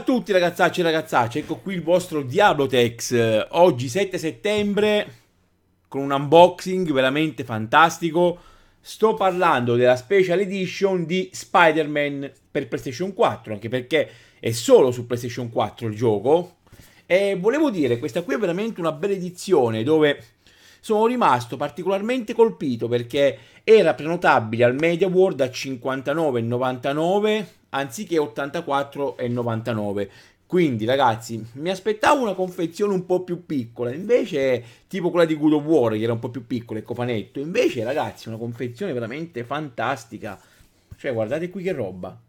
a tutti ragazzacci e ragazzacce, ecco qui il vostro Diablotex, oggi 7 settembre con un unboxing veramente fantastico, sto parlando della special edition di Spider-Man per PlayStation 4, anche perché è solo su PlayStation 4 il gioco, e volevo dire, questa qui è veramente una bella edizione dove sono rimasto particolarmente colpito perché era prenotabile al Media World a 59,99 anziché 84,99. Quindi ragazzi, mi aspettavo una confezione un po' più piccola, invece tipo quella di Good of War che era un po' più piccola e cofanetto, invece ragazzi una confezione veramente fantastica, cioè guardate qui che roba.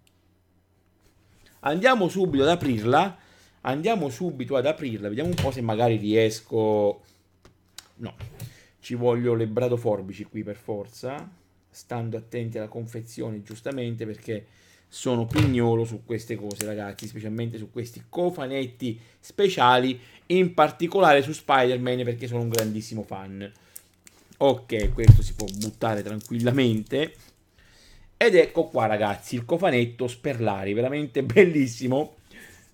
Andiamo subito ad aprirla, andiamo subito ad aprirla, vediamo un po' se magari riesco... No, ci voglio le bratoforbici qui per forza, stando attenti alla confezione giustamente perché sono pignolo su queste cose ragazzi, specialmente su questi cofanetti speciali, in particolare su Spider-Man perché sono un grandissimo fan. Ok, questo si può buttare tranquillamente. Ed ecco qua ragazzi, il cofanetto Sperlari, veramente bellissimo.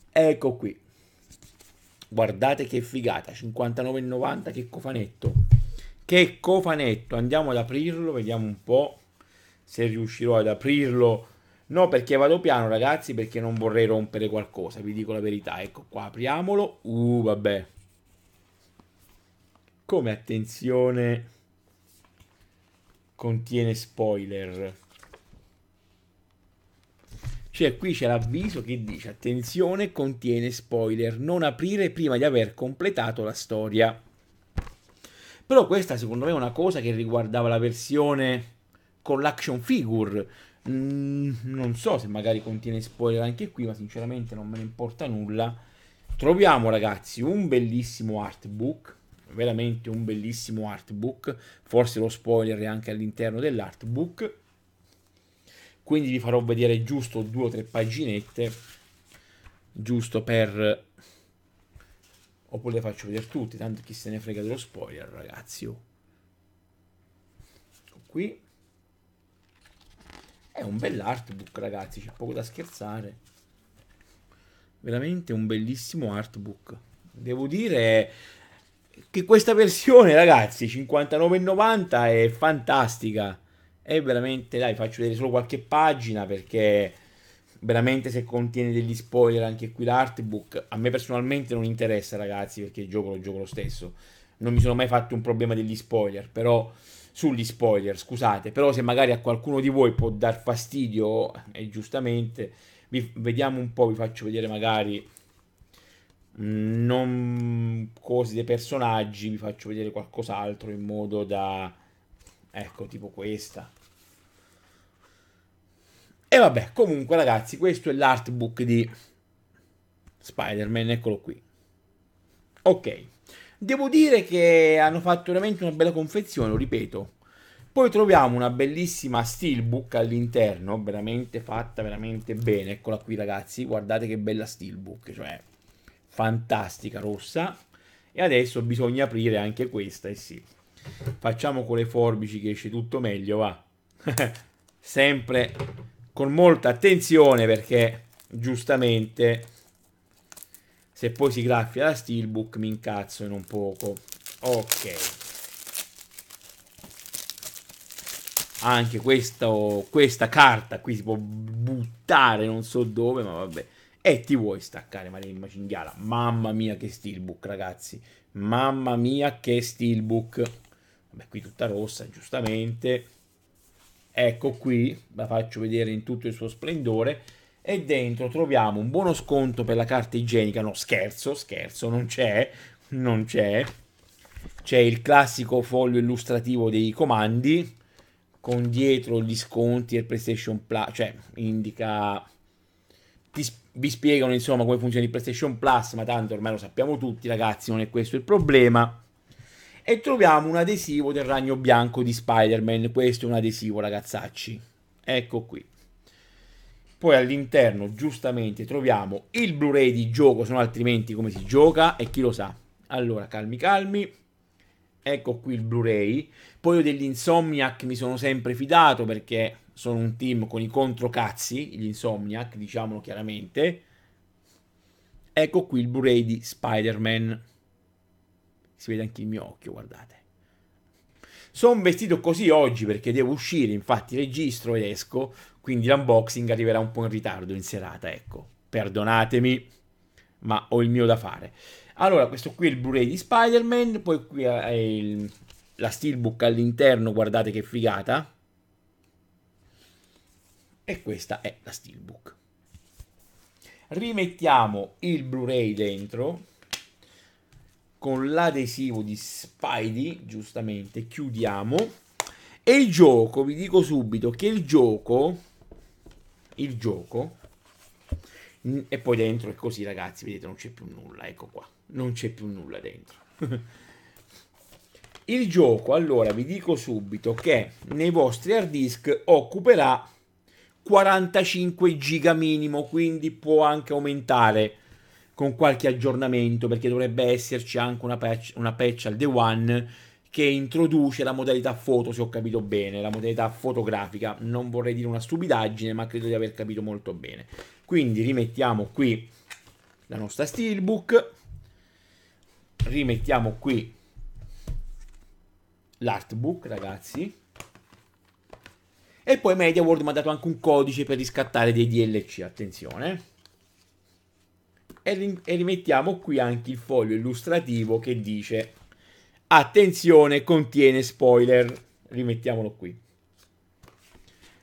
Ecco qui. Guardate che figata, 59,90 che cofanetto che cofanetto. Andiamo ad aprirlo, vediamo un po' se riuscirò ad aprirlo. No, perché vado piano, ragazzi, perché non vorrei rompere qualcosa, vi dico la verità. Ecco qua, apriamolo. Uh, vabbè. Come attenzione contiene spoiler. Cioè, qui c'è l'avviso che dice: attenzione, contiene spoiler. Non aprire prima di aver completato la storia. Però questa secondo me è una cosa che riguardava la versione con l'action figure. Mm, non so se magari contiene spoiler anche qui, ma sinceramente non me ne importa nulla. Troviamo ragazzi un bellissimo artbook, veramente un bellissimo artbook, forse lo spoiler è anche all'interno dell'artbook. Quindi vi farò vedere giusto due o tre paginette, giusto per Oppure le faccio vedere tutte, tanto chi se ne frega dello spoiler, ragazzi. Oh. Ecco qui. È un bell'artbook, ragazzi, c'è poco da scherzare. Veramente un bellissimo artbook. Devo dire che questa versione, ragazzi, 59,90 è fantastica. È veramente, dai, faccio vedere solo qualche pagina perché veramente se contiene degli spoiler anche qui l'artbook, a me personalmente non interessa ragazzi perché il gioco lo gioco lo stesso, non mi sono mai fatto un problema degli spoiler, però sugli spoiler, scusate, però se magari a qualcuno di voi può dar fastidio, e giustamente, vi, vediamo un po', vi faccio vedere magari mm, non cose dei personaggi, vi faccio vedere qualcos'altro in modo da ecco, tipo questa. E vabbè, comunque ragazzi, questo è l'artbook di Spider-Man, eccolo qui. Ok, devo dire che hanno fatto veramente una bella confezione, lo ripeto. Poi troviamo una bellissima steelbook all'interno, veramente fatta veramente bene. Eccola qui ragazzi, guardate che bella steelbook, cioè fantastica rossa. E adesso bisogna aprire anche questa, eh sì. Facciamo con le forbici che esce tutto meglio, va. Sempre con molta attenzione perché giustamente se poi si graffia la steelbook mi incazzo in un poco. Ok. Anche questo, questa carta qui si può buttare non so dove, ma vabbè. E ti vuoi staccare Maremma Cinghiala. Mamma mia che steelbook, ragazzi. Mamma mia che steelbook. Vabbè, qui tutta rossa, giustamente ecco qui, la faccio vedere in tutto il suo splendore, e dentro troviamo un buono sconto per la carta igienica, no scherzo, scherzo, non c'è, non c'è, c'è il classico foglio illustrativo dei comandi, con dietro gli sconti e il PlayStation Plus, cioè indica, ti, vi spiegano insomma come funziona il PlayStation Plus, ma tanto ormai lo sappiamo tutti ragazzi, non è questo il problema e troviamo un adesivo del ragno bianco di Spider-Man. Questo è un adesivo, ragazzacci. Ecco qui. Poi all'interno, giustamente, troviamo il Blu-ray di gioco, se no altrimenti come si gioca e chi lo sa. Allora, calmi, calmi. Ecco qui il Blu-ray. Poi ho degli Insomniac mi sono sempre fidato perché sono un team con i controcazzi, gli Insomniac, diciamolo chiaramente. Ecco qui il Blu-ray di Spider-Man. Si vede anche il mio occhio, guardate. Sono vestito così oggi perché devo uscire, infatti registro ed esco, quindi l'unboxing arriverà un po' in ritardo in serata, ecco. Perdonatemi, ma ho il mio da fare. Allora, questo qui è il Blu-ray di Spider-Man, poi qui è il, la steelbook all'interno, guardate che figata. E questa è la steelbook. Rimettiamo il Blu-ray dentro con l'adesivo di Spidey, giustamente, chiudiamo. E il gioco, vi dico subito che il gioco, il gioco, mm, e poi dentro è così ragazzi, vedete non c'è più nulla, ecco qua, non c'è più nulla dentro. il gioco, allora vi dico subito che nei vostri hard disk occuperà 45 giga minimo, quindi può anche aumentare con qualche aggiornamento perché dovrebbe esserci anche una patch, una patch al day one che introduce la modalità foto se ho capito bene, la modalità fotografica, non vorrei dire una stupidaggine ma credo di aver capito molto bene. Quindi rimettiamo qui la nostra steelbook, rimettiamo qui l'artbook ragazzi e poi MediaWorld mi ha dato anche un codice per riscattare dei DLC, attenzione e, rimettiamo qui anche il foglio illustrativo che dice attenzione contiene spoiler rimettiamolo qui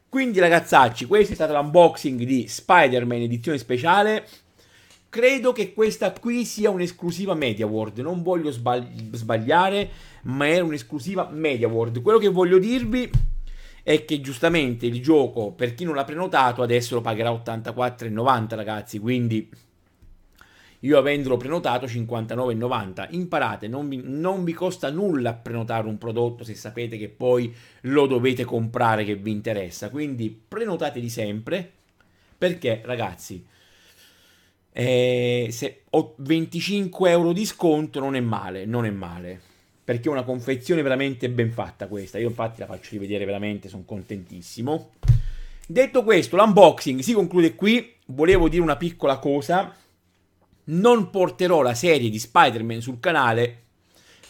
quindi ragazzacci questo è stato l'unboxing di Spider-Man edizione speciale credo che questa qui sia un'esclusiva Media World non voglio sbagli- sbagliare ma è un'esclusiva Media World quello che voglio dirvi è che giustamente il gioco per chi non l'ha prenotato adesso lo pagherà 84,90 ragazzi quindi io avendolo prenotato 59,90. Imparate, non vi, non vi costa nulla prenotare un prodotto se sapete che poi lo dovete comprare che vi interessa. Quindi prenotateli sempre perché ragazzi... Eh, se ho 25 euro di sconto non è male, non è male. Perché è una confezione veramente ben fatta questa. Io infatti la faccio rivedere veramente, sono contentissimo. Detto questo, l'unboxing si conclude qui. Volevo dire una piccola cosa non porterò la serie di Spider-Man sul canale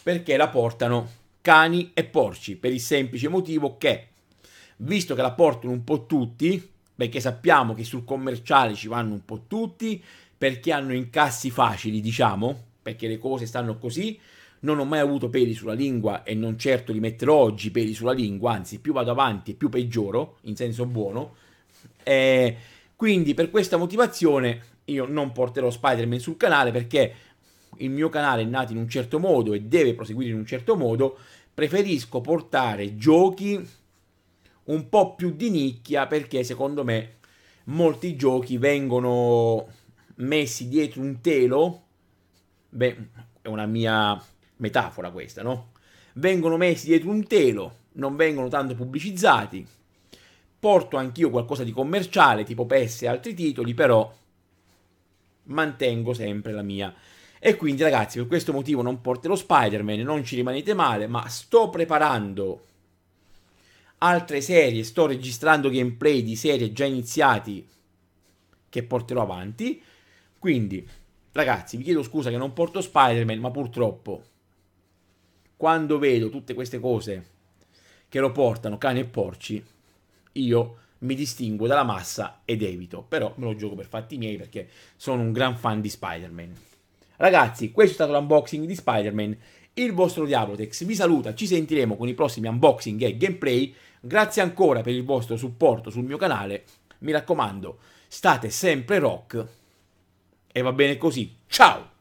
perché la portano cani e porci, per il semplice motivo che, visto che la portano un po' tutti, perché sappiamo che sul commerciale ci vanno un po' tutti, perché hanno incassi facili, diciamo, perché le cose stanno così, non ho mai avuto peli sulla lingua e non certo li metterò oggi peli sulla lingua, anzi più vado avanti e più peggioro, in senso buono. E eh, quindi per questa motivazione io non porterò Spider-Man sul canale perché il mio canale è nato in un certo modo e deve proseguire in un certo modo, preferisco portare giochi un po' più di nicchia perché secondo me molti giochi vengono messi dietro un telo, beh, è una mia metafora questa, no? Vengono messi dietro un telo, non vengono tanto pubblicizzati. Porto anch'io qualcosa di commerciale, tipo PES e altri titoli, però mantengo sempre la mia. E quindi ragazzi, per questo motivo non porterò Spider-Man, non ci rimanete male, ma sto preparando altre serie, sto registrando gameplay di serie già iniziati che porterò avanti. Quindi, ragazzi, vi chiedo scusa che non porto Spider-Man, ma purtroppo quando vedo tutte queste cose che lo portano cane e porci, io mi distingo dalla massa ed evito, però me lo gioco per fatti miei perché sono un gran fan di Spider-Man. Ragazzi, questo è stato l'unboxing di Spider-Man, il vostro Diablotex vi saluta, ci sentiremo con i prossimi unboxing e gameplay, grazie ancora per il vostro supporto sul mio canale, mi raccomando, state sempre rock e va bene così, ciao!